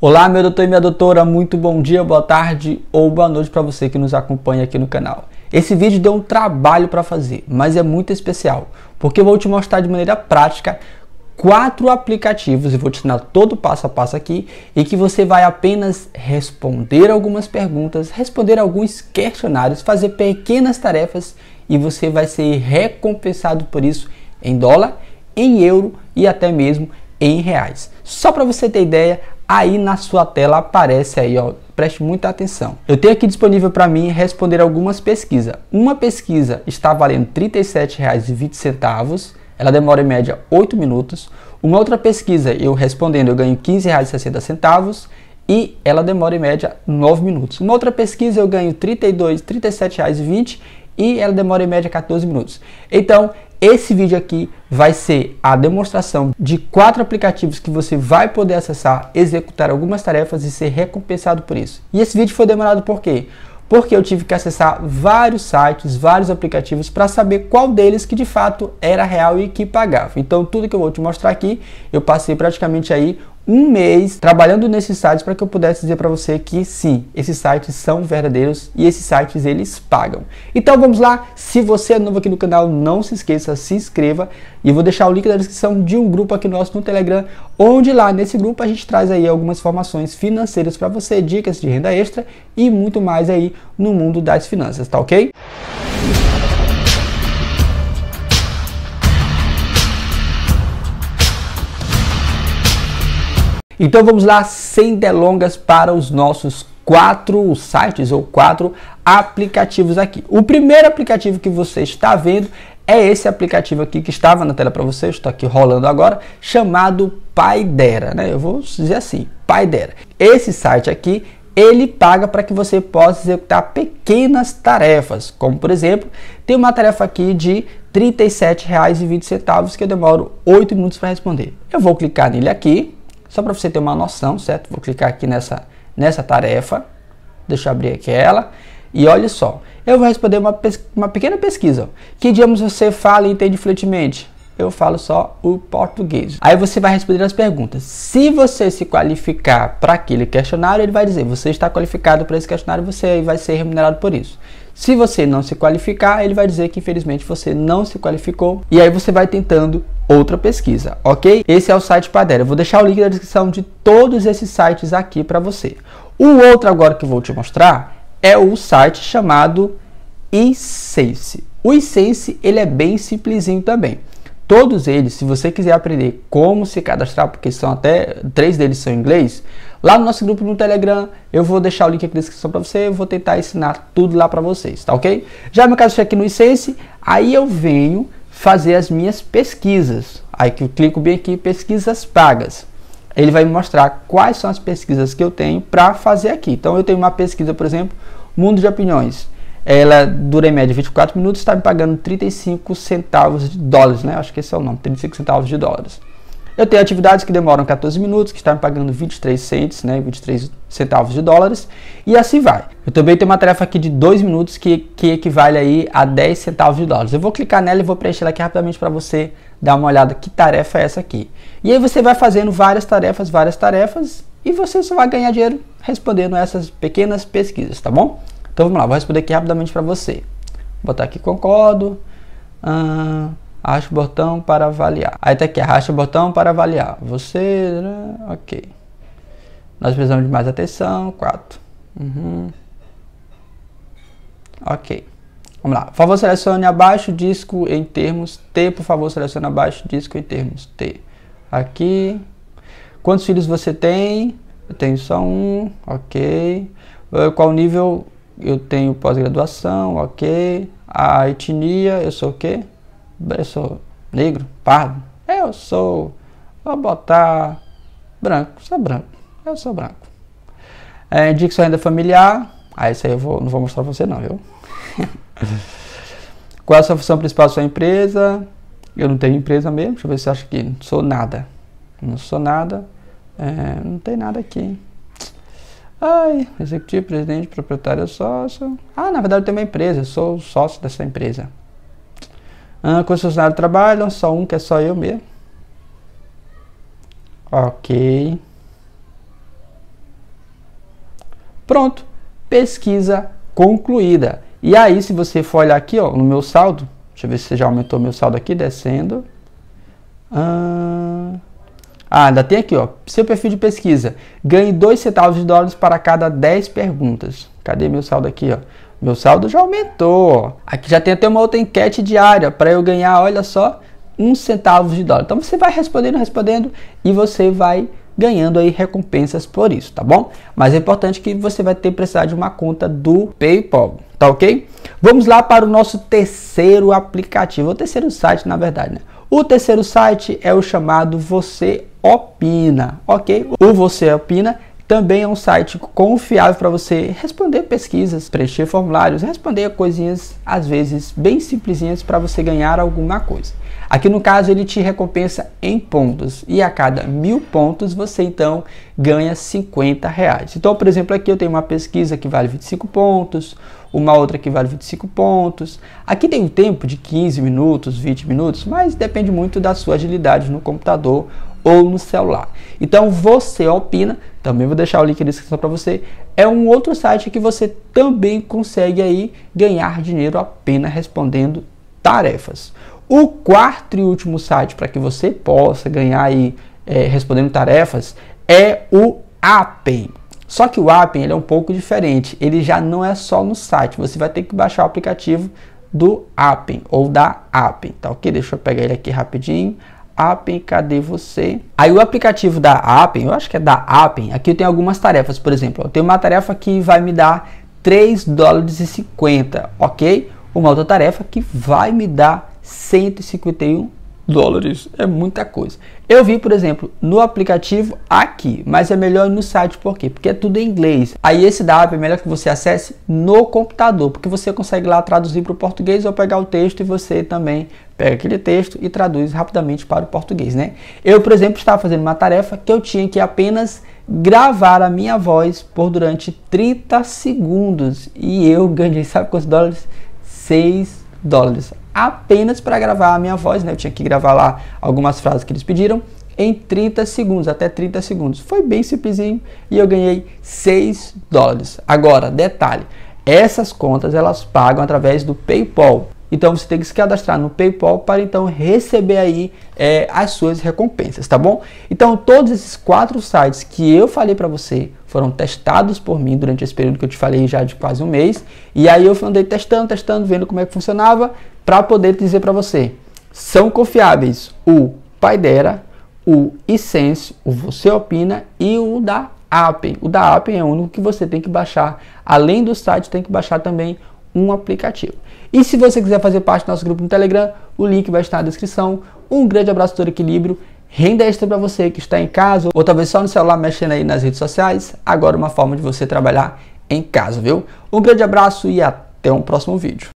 Olá, meu doutor e minha doutora, muito bom dia, boa tarde ou boa noite para você que nos acompanha aqui no canal. Esse vídeo deu um trabalho para fazer, mas é muito especial, porque eu vou te mostrar de maneira prática quatro aplicativos e vou te ensinar todo o passo a passo aqui e que você vai apenas responder algumas perguntas, responder alguns questionários, fazer pequenas tarefas e você vai ser recompensado por isso em dólar, em euro e até mesmo em reais. Só para você ter ideia, aí na sua tela aparece aí, ó, preste muita atenção. Eu tenho aqui disponível para mim responder algumas pesquisas. Uma pesquisa está valendo R$ centavos. ela demora em média 8 minutos. Uma outra pesquisa, eu respondendo, eu ganho R$ 15,60 e ela demora em média 9 minutos. Uma outra pesquisa eu ganho 32, 37 reais e 20 e ela demora em média 14 minutos. Então, esse vídeo aqui vai ser a demonstração de quatro aplicativos que você vai poder acessar, executar algumas tarefas e ser recompensado por isso. E esse vídeo foi demorado por quê? Porque eu tive que acessar vários sites, vários aplicativos para saber qual deles que de fato era real e que pagava. Então tudo que eu vou te mostrar aqui, eu passei praticamente aí um mês trabalhando nesses sites para que eu pudesse dizer para você que sim, esses sites são verdadeiros e esses sites eles pagam. Então vamos lá, se você é novo aqui no canal, não se esqueça, se inscreva e vou deixar o link na descrição de um grupo aqui nosso no Telegram, onde lá nesse grupo a gente traz aí algumas informações financeiras para você, dicas de renda extra e muito mais aí no mundo das finanças, tá ok? Então vamos lá, sem delongas, para os nossos quatro sites ou quatro aplicativos aqui. O primeiro aplicativo que você está vendo é esse aplicativo aqui que estava na tela para vocês, estou aqui rolando agora, chamado Paidera, né? Eu vou dizer assim, Paidera. Esse site aqui ele paga para que você possa executar pequenas tarefas, como por exemplo, tem uma tarefa aqui de R$ 37,20 que eu demoro 8 minutos para responder. Eu vou clicar nele aqui, só para você ter uma noção, certo? Vou clicar aqui nessa, nessa tarefa. Deixa eu abrir aqui ela. E olha só, eu vou responder uma, uma pequena pesquisa. Que idiomas você fala e entende fluentemente? Eu falo só o português. Aí você vai responder as perguntas. Se você se qualificar para aquele questionário, ele vai dizer: você está qualificado para esse questionário, você vai ser remunerado por isso. Se você não se qualificar, ele vai dizer que infelizmente você não se qualificou e aí você vai tentando outra pesquisa, ok? Esse é o site Padera. Eu vou deixar o link na descrição de todos esses sites aqui para você. O outro agora que eu vou te mostrar é o site chamado eSense. O eSense ele é bem simplesinho também. Todos eles, se você quiser aprender como se cadastrar, porque são até três deles são em inglês, lá no nosso grupo no Telegram, eu vou deixar o link aqui na descrição para você, eu vou tentar ensinar tudo lá para vocês, tá ok? Já me caso aqui no Essence, aí eu venho fazer as minhas pesquisas. Aí que eu clico bem aqui, pesquisas pagas ele vai me mostrar quais são as pesquisas que eu tenho para fazer aqui. Então eu tenho uma pesquisa, por exemplo, mundo de opiniões ela dura em média 24 minutos, está me pagando 35 centavos de dólares, né? Acho que esse é o nome, 35 centavos de dólares. Eu tenho atividades que demoram 14 minutos, que está me pagando 23 cents, né, 23 centavos de dólares, e assim vai. Eu também tenho uma tarefa aqui de 2 minutos que, que equivale aí a 10 centavos de dólares. Eu vou clicar nela e vou preencher ela aqui rapidamente para você dar uma olhada que tarefa é essa aqui. E aí você vai fazendo várias tarefas, várias tarefas, e você só vai ganhar dinheiro respondendo essas pequenas pesquisas, tá bom? Então vamos lá, vou responder aqui rapidamente para você. Vou botar aqui concordo. Ah, arraste o botão para avaliar. Aí tá aqui, arraste o botão para avaliar. Você, né, ok. Nós precisamos de mais atenção, 4. Uhum. Ok. Vamos lá. Por favor, selecione abaixo disco em termos T. Por favor, selecione abaixo disco em termos T. Aqui. Quantos filhos você tem? Eu tenho só um. Ok. Ah, qual nível eu tenho pós-graduação, ok. A etnia, eu sou o quê? Eu sou negro, pardo. É, eu sou, vou botar branco, sou branco. Eu sou branco. É, indique sua renda familiar. Ah, isso aí eu vou, não vou mostrar pra você não, viu? Qual é a sua função principal da sua empresa? Eu não tenho empresa mesmo. Deixa eu ver se você acha que sou nada. Não sou nada. É, não tem nada aqui. Ai, executivo, presidente, proprietário, sócio. Ah, na verdade eu tenho uma empresa, eu sou sócio dessa empresa. Ah, quantos funcionários Só um, que é só eu mesmo. Ok. Pronto. Pesquisa concluída. E aí, se você for olhar aqui, ó, no meu saldo, deixa eu ver se já aumentou meu saldo aqui, descendo. Ah, ah, ainda tem aqui, ó, seu perfil de pesquisa. Ganhe 2 centavos de dólares para cada 10 perguntas. Cadê meu saldo aqui, ó? Meu saldo já aumentou. Ó. Aqui já tem até uma outra enquete diária para eu ganhar, olha só, 1 um centavo de dólar. Então você vai respondendo, respondendo e você vai ganhando aí recompensas por isso, tá bom? Mas é importante que você vai ter precisar de uma conta do PayPal, tá ok? Vamos lá para o nosso terceiro aplicativo, o terceiro site, na verdade, né? O terceiro site é o chamado Você opina, ok? O Você Opina também é um site confiável para você responder pesquisas, preencher formulários, responder coisinhas às vezes bem simplesinhas para você ganhar alguma coisa. Aqui no caso ele te recompensa em pontos e a cada mil pontos você então ganha 50 reais. Então, por exemplo, aqui eu tenho uma pesquisa que vale 25 pontos, uma outra que vale 25 pontos. Aqui tem um tempo de 15 minutos, 20 minutos, mas depende muito da sua agilidade no computador ou no celular. Então você opina, também vou deixar o link na descrição para você. É um outro site que você também consegue aí ganhar dinheiro apenas respondendo tarefas. O quarto e último site para que você possa ganhar aí é, respondendo tarefas é o Appen. Só que o Appen ele é um pouco diferente. Ele já não é só no site. Você vai ter que baixar o aplicativo do Appen ou da Appen, tá ok? Deixa eu pegar ele aqui rapidinho. Appen, cadê você? Aí o aplicativo da Appen, eu acho que é da Appen, aqui eu tenho algumas tarefas, por exemplo, eu tenho uma tarefa que vai me dar 3 dólares e 50, ok? Uma outra tarefa que vai me dar 151 dólares é muita coisa. Eu vi, por exemplo, no aplicativo aqui, mas é melhor no site, por quê? Porque é tudo em inglês. Aí esse dado é melhor que você acesse no computador, porque você consegue lá traduzir para o português ou pegar o texto e você também pega aquele texto e traduz rapidamente para o português, né? Eu, por exemplo, estava fazendo uma tarefa que eu tinha que apenas gravar a minha voz por durante 30 segundos e eu ganhei, sabe quantos dólares? 6 dólares apenas para gravar a minha voz, né? Eu tinha que gravar lá algumas frases que eles pediram em 30 segundos, até 30 segundos. Foi bem simplesinho e eu ganhei 6 dólares. Agora, detalhe, essas contas elas pagam através do PayPal. Então você tem que se cadastrar no PayPal para então receber aí é, as suas recompensas, tá bom? Então todos esses quatro sites que eu falei para você, foram testados por mim durante esse período que eu te falei já de quase um mês. E aí eu andei testando, testando, vendo como é que funcionava, para poder dizer para você. São confiáveis o Paidera, o Isense, o Você Opina e o da Appen. O da Appen é o único que você tem que baixar. Além do site, tem que baixar também um aplicativo. E se você quiser fazer parte do nosso grupo no Telegram, o link vai estar na descrição. Um grande abraço do Equilíbrio renda extra para você que está em casa ou talvez só no celular mexendo aí nas redes sociais. Agora uma forma de você trabalhar em casa, viu? Um grande abraço e até um próximo vídeo.